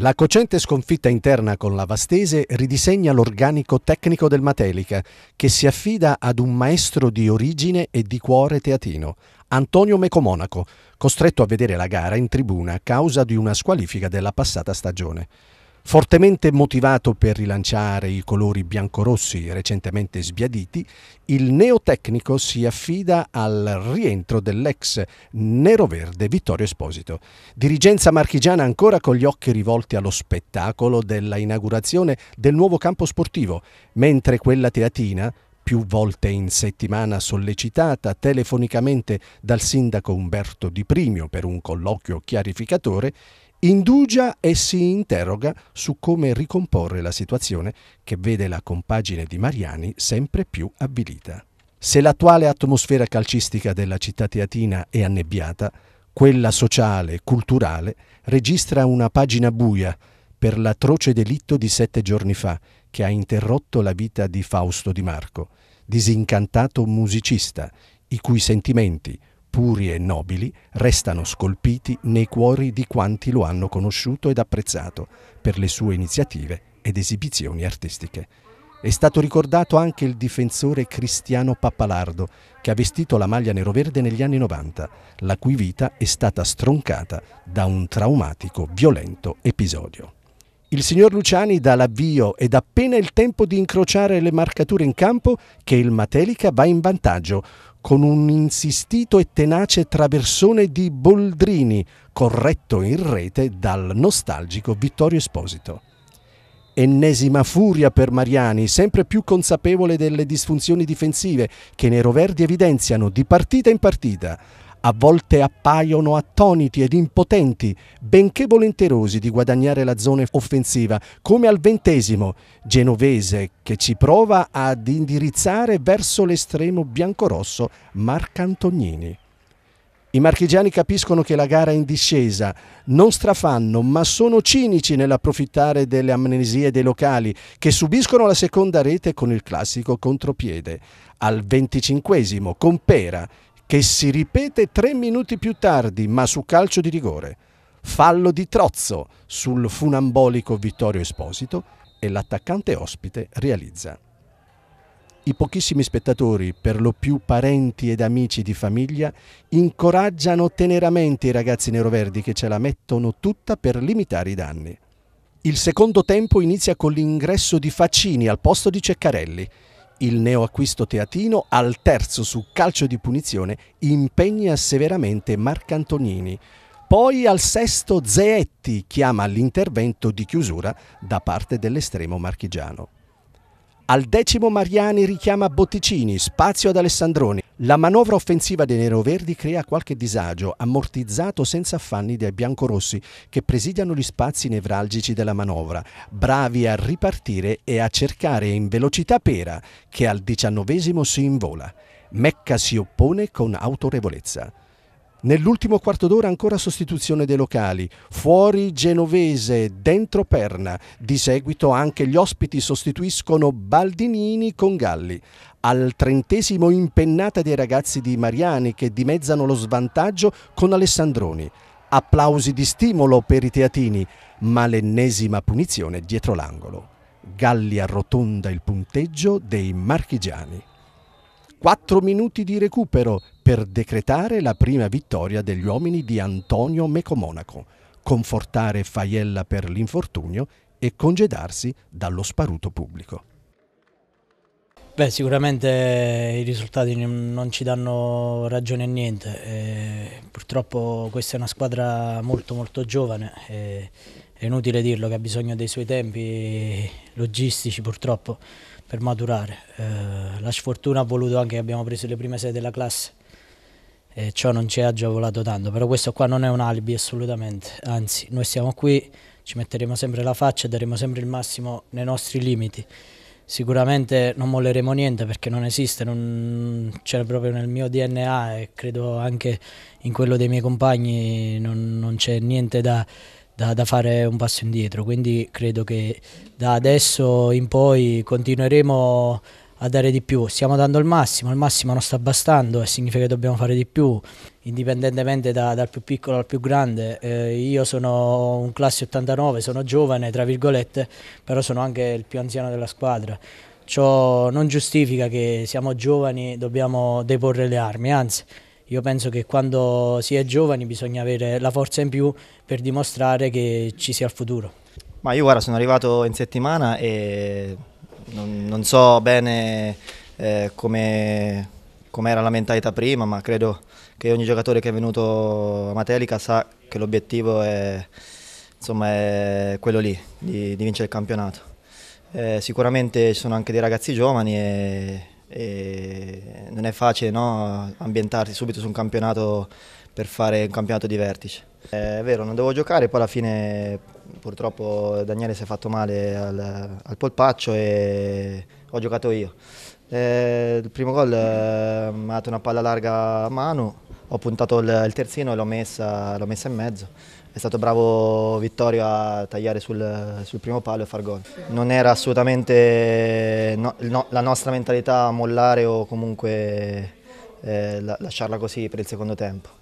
La cocente sconfitta interna con la Vastese ridisegna l'organico tecnico del Matelica, che si affida ad un maestro di origine e di cuore teatino, Antonio Mecomonaco, costretto a vedere la gara in tribuna a causa di una squalifica della passata stagione. Fortemente motivato per rilanciare i colori biancorossi recentemente sbiaditi, il neotecnico si affida al rientro dell'ex neroverde Vittorio Esposito. Dirigenza marchigiana ancora con gli occhi rivolti allo spettacolo della inaugurazione del nuovo campo sportivo, mentre quella teatina, più volte in settimana sollecitata telefonicamente dal sindaco Umberto Di Primio per un colloquio chiarificatore, indugia e si interroga su come ricomporre la situazione che vede la compagine di Mariani sempre più avvilita. Se l'attuale atmosfera calcistica della città teatina è annebbiata, quella sociale e culturale registra una pagina buia per l'atroce delitto di sette giorni fa che ha interrotto la vita di Fausto Di Marco, disincantato musicista, i cui sentimenti, puri e nobili restano scolpiti nei cuori di quanti lo hanno conosciuto ed apprezzato per le sue iniziative ed esibizioni artistiche. È stato ricordato anche il difensore Cristiano Pappalardo, che ha vestito la maglia neroverde negli anni 90, la cui vita è stata stroncata da un traumatico, violento episodio. Il signor Luciani dà l'avvio ed appena il tempo di incrociare le marcature in campo che il Matelica va in vantaggio con un insistito e tenace traversone di Boldrini, corretto in rete dal nostalgico Vittorio Esposito. Ennesima furia per Mariani, sempre più consapevole delle disfunzioni difensive che i neroverdi evidenziano di partita in partita a volte appaiono attoniti ed impotenti, benché volenterosi di guadagnare la zona offensiva, come al ventesimo, genovese che ci prova ad indirizzare verso l'estremo biancorosso Marcantognini. I marchigiani capiscono che la gara è in discesa, non strafanno, ma sono cinici nell'approfittare delle amnesie dei locali che subiscono la seconda rete con il classico contropiede. Al venticinquesimo, con Pera, che si ripete tre minuti più tardi, ma su calcio di rigore. Fallo di Trozzo sul funambolico Vittorio Esposito e l'attaccante ospite realizza. I pochissimi spettatori, per lo più parenti ed amici di famiglia, incoraggiano teneramente i ragazzi neroverdi che ce la mettono tutta per limitare i danni. Il secondo tempo inizia con l'ingresso di Facini al posto di Ceccarelli il neoacquisto teatino al terzo su calcio di punizione impegna severamente Marcantonini. Poi al sesto Zeetti chiama all'intervento di chiusura da parte dell'estremo marchigiano. Al decimo Mariani richiama Botticini, spazio ad Alessandroni. La manovra offensiva dei neroverdi crea qualche disagio, ammortizzato senza affanni dai biancorossi che presidiano gli spazi nevralgici della manovra, bravi a ripartire e a cercare in velocità Pera, che al diciannovesimo si invola. Mecca si oppone con autorevolezza. Nell'ultimo quarto d'ora ancora sostituzione dei locali, fuori Genovese, dentro Perna, di seguito anche gli ospiti sostituiscono Baldinini con Galli. Al trentesimo impennata dei ragazzi di Mariani che dimezzano lo svantaggio con Alessandroni. Applausi di stimolo per i teatini, ma l'ennesima punizione dietro l'angolo. Galli arrotonda il punteggio dei marchigiani. 4 minuti di recupero per decretare la prima vittoria degli uomini di Antonio Mecomonaco, confortare Faiella per l'infortunio e congedarsi dallo sparuto pubblico. Beh, sicuramente i risultati non ci danno ragione a niente, e eh, purtroppo questa è una squadra molto molto giovane, è inutile dirlo che ha bisogno dei suoi tempi logistici purtroppo per maturare, eh, la sfortuna ha voluto anche che abbiamo preso le prime sei della classe, eh, ciò non ci ha agevolato tanto, però questo qua non è un alibi assolutamente, anzi noi siamo qui, ci metteremo sempre la faccia e daremo sempre il massimo nei nostri limiti. Sicuramente non molleremo niente perché non esiste, non c'era proprio nel mio DNA e credo anche in quello dei miei compagni non, non c'è niente da, da, da, fare un passo indietro, quindi credo che da adesso in poi continueremo a dare di più. Stiamo dando il massimo, il massimo non sta bastando e significa che dobbiamo fare di più, indipendentemente da, dal più piccolo al più grande. Eh, io sono un classe 89, sono giovane, tra virgolette, però sono anche il più anziano della squadra. Ciò non giustifica che siamo giovani e dobbiamo deporre le armi, anzi io penso che quando si è giovani bisogna avere la forza in più per dimostrare che ci sia il futuro. Ma io guarda sono arrivato in settimana e non, non so bene eh, come era la mentalità prima, ma credo che ogni giocatore che è venuto a Matelica sa che l'obiettivo è, insomma, è quello lì, di, di vincere il campionato. Eh, sicuramente ci sono anche dei ragazzi giovani e, e non è facile no, ambientarsi subito su un campionato per fare un campionato di vertice. Eh, è vero, non devo giocare, poi alla fine purtroppo Daniele si è fatto male al, al polpaccio e ho giocato io. Eh, il primo gol eh, mi ha dato una palla larga a mano, ho puntato il, il terzino e l'ho messa, messa, in mezzo. È stato bravo Vittorio a tagliare sul, sul primo palo e far gol. Non era assolutamente no, no, la nostra mentalità mollare o comunque eh, la, lasciarla così per il secondo tempo.